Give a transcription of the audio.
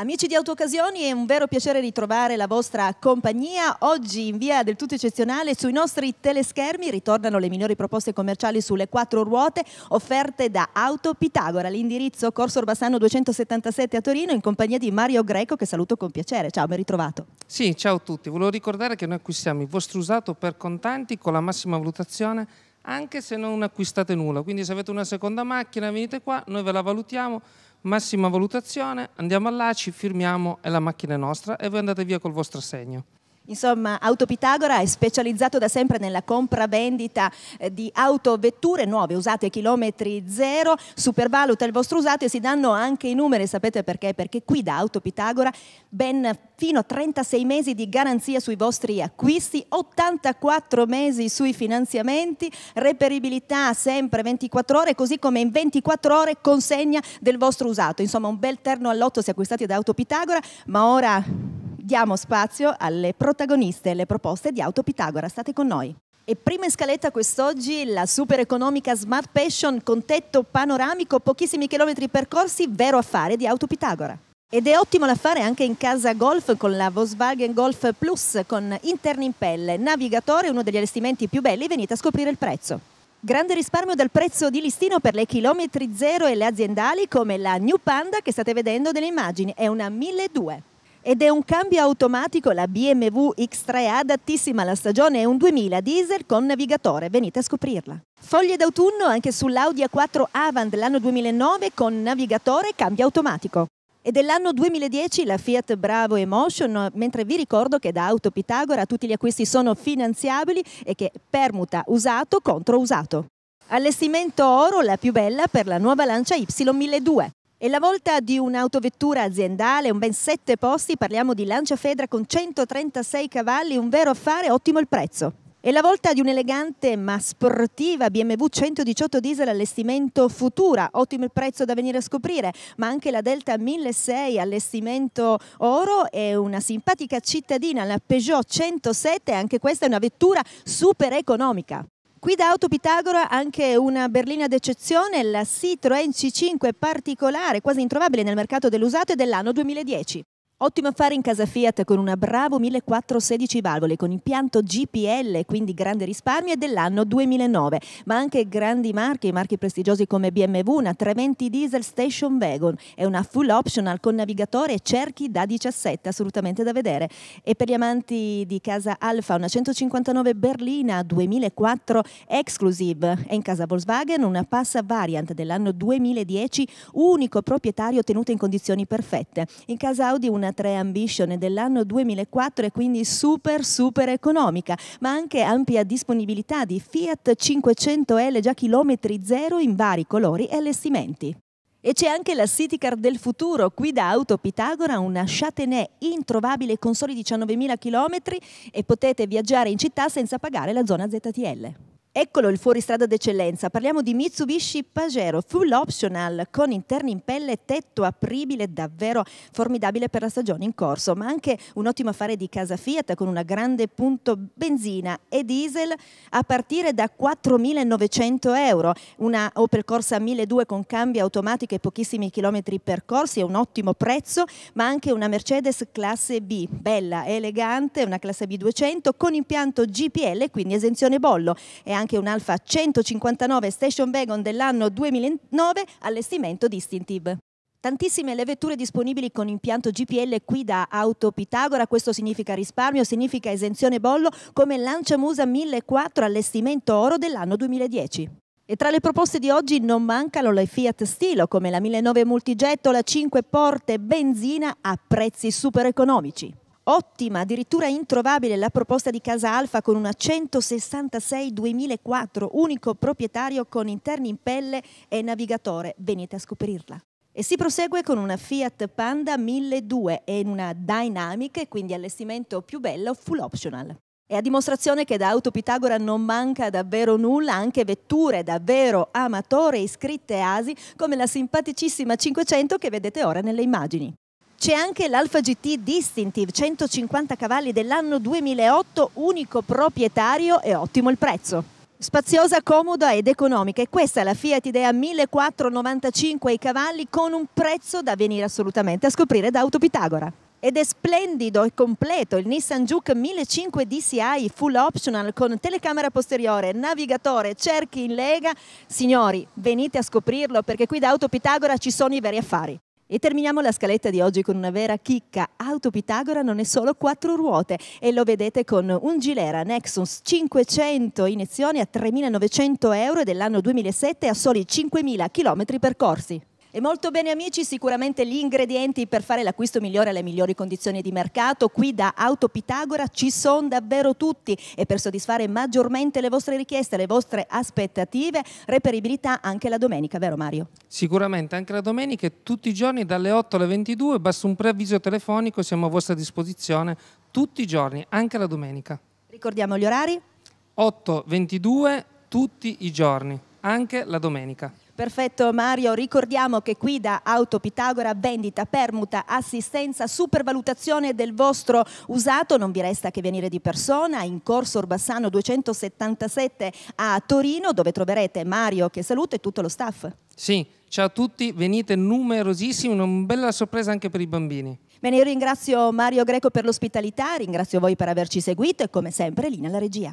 Amici di Autoccasioni, è un vero piacere ritrovare la vostra compagnia. Oggi, in via del tutto eccezionale, sui nostri teleschermi ritornano le minori proposte commerciali sulle quattro ruote offerte da Auto Pitagora, l'indirizzo Corso Orbassano 277 a Torino, in compagnia di Mario Greco, che saluto con piacere. Ciao, ben ritrovato. Sì, ciao a tutti. Volevo ricordare che noi acquistiamo il vostro usato per contanti con la massima valutazione anche se non acquistate nulla. Quindi se avete una seconda macchina venite qua, noi ve la valutiamo massima valutazione, andiamo all'ACI, firmiamo, è la macchina è nostra e voi andate via col vostro assegno. Insomma, Autopitagora è specializzato da sempre nella compravendita eh, di autovetture nuove, usate chilometri zero, supervaluta il vostro usato e si danno anche i numeri, sapete perché? Perché qui da Autopitagora ben fino a 36 mesi di garanzia sui vostri acquisti, 84 mesi sui finanziamenti, reperibilità sempre 24 ore, così come in 24 ore consegna del vostro usato. Insomma, un bel terno all'otto se acquistati da Autopitagora, ma ora diamo spazio alle protagoniste e alle proposte di Auto Pitagora. State con noi. E prima in scaletta quest'oggi la super economica Smart Passion con tetto panoramico, pochissimi chilometri percorsi, vero affare di Auto Pitagora. Ed è ottimo l'affare anche in casa golf con la Volkswagen Golf Plus con interni in pelle, navigatore, uno degli allestimenti più belli, venite a scoprire il prezzo. Grande risparmio dal prezzo di listino per le chilometri zero e le aziendali come la New Panda che state vedendo nelle immagini, è una 1200 ed è un cambio automatico, la BMW X3 adattissima alla stagione, è un 2000 diesel con navigatore, venite a scoprirla. Foglie d'autunno anche sull'Audi A4 Avant l'anno 2009 con navigatore e cambio automatico. E dell'anno 2010 la Fiat Bravo Emotion, mentre vi ricordo che da Auto Pitagora tutti gli acquisti sono finanziabili e che permuta usato contro usato. Allestimento oro, la più bella per la nuova Lancia y 1002 e la volta di un'autovettura aziendale, un ben sette posti, parliamo di Lanciafedra con 136 cavalli, un vero affare, ottimo il prezzo. E la volta di un'elegante ma sportiva BMW 118 diesel allestimento Futura, ottimo il prezzo da venire a scoprire, ma anche la Delta 1006 allestimento oro e una simpatica cittadina, la Peugeot 107, anche questa è una vettura super economica. Qui da Auto Pitagora anche una berlina d'eccezione, la Citroën C5 particolare, quasi introvabile nel mercato dell'usato e dell'anno 2010. Ottimo affare in casa Fiat con una Bravo 1416 valvole con impianto GPL, quindi grande risparmio, è dell'anno 2009, ma anche grandi marchi, marchi prestigiosi come BMW, una 320 diesel station wagon è una full optional con navigatore e cerchi da 17, assolutamente da vedere. E per gli amanti di casa Alfa una 159 berlina 2004 exclusive, è in casa Volkswagen una Passa Variant dell'anno 2010, unico proprietario tenuto in condizioni perfette. In casa Audi una Arena 3 Ambition dell'anno 2004 e quindi super super economica, ma anche ampia disponibilità di Fiat 500L già chilometri zero in vari colori e allestimenti. E c'è anche la City Car del futuro, qui da Auto Pitagora, una Châtenay introvabile con soli 19.000 km e potete viaggiare in città senza pagare la zona ZTL. Eccolo il fuoristrada d'eccellenza. Parliamo di Mitsubishi Pajero, full optional con interni in pelle, tetto apribile, davvero formidabile per la stagione in corso, ma anche un ottimo affare di casa Fiat con una grande punto benzina e diesel a partire da 4.900 euro. Una Opel Corsa 1.200 con cambi automatici e pochissimi chilometri percorsi, è un ottimo prezzo, ma anche una Mercedes classe B, bella, elegante, una classe B200 con impianto GPL, quindi esenzione bollo. È anche un Alfa 159 station wagon dell'anno 2009 allestimento distinctive. Tantissime le vetture disponibili con impianto GPL qui da Auto Pitagora, questo significa risparmio, significa esenzione bollo, come Lancia Musa 1004 allestimento oro dell'anno 2010. E tra le proposte di oggi non mancano le Fiat Stilo, come la 1009 Multigetto, la 5 porte benzina a prezzi super economici. Ottima, addirittura introvabile la proposta di Casa Alfa con una 166 2004, unico proprietario con interni in pelle e navigatore. Venite a scoprirla. E si prosegue con una Fiat Panda 1200 e in una Dynamic, e quindi allestimento più bello, full optional. E a dimostrazione che da Auto Pitagora non manca davvero nulla, anche vetture davvero amatore iscritte ASI come la simpaticissima 500 che vedete ora nelle immagini. C'è anche l'Alfa GT Distinctive 150 cavalli dell'anno 2008, unico proprietario e ottimo il prezzo. Spaziosa, comoda ed economica e questa è la Fiat Idea 1495 ai cavalli con un prezzo da venire assolutamente a scoprire da Autopitagora. Ed è splendido e completo il Nissan Juke 1500 DCI full optional con telecamera posteriore, navigatore, cerchi in lega. Signori, venite a scoprirlo perché qui da Autopitagora ci sono i veri affari. E terminiamo la scaletta di oggi con una vera chicca. Auto Pitagora non è solo quattro ruote e lo vedete con un Gilera Nexus 500 in azione a 3.900 euro dell'anno 2007 a soli 5.000 km percorsi. E molto bene amici, sicuramente gli ingredienti per fare l'acquisto migliore alle migliori condizioni di mercato qui da Auto Pitagora ci sono davvero tutti e per soddisfare maggiormente le vostre richieste, le vostre aspettative, reperibilità anche la domenica, vero Mario? Sicuramente, anche la domenica e tutti i giorni dalle 8 alle 22, basta un preavviso telefonico, siamo a vostra disposizione tutti i giorni, anche la domenica. Ricordiamo gli orari? 8, 22, tutti i giorni, anche la domenica. Perfetto Mario, ricordiamo che qui da Auto Pitagora vendita, permuta, assistenza, supervalutazione del vostro usato, non vi resta che venire di persona in corso Orbassano 277 a Torino dove troverete Mario che saluta e tutto lo staff. Sì, ciao a tutti, venite numerosissimi, una bella sorpresa anche per i bambini. Bene, io ringrazio Mario Greco per l'ospitalità, ringrazio voi per averci seguito e come sempre Lina la regia.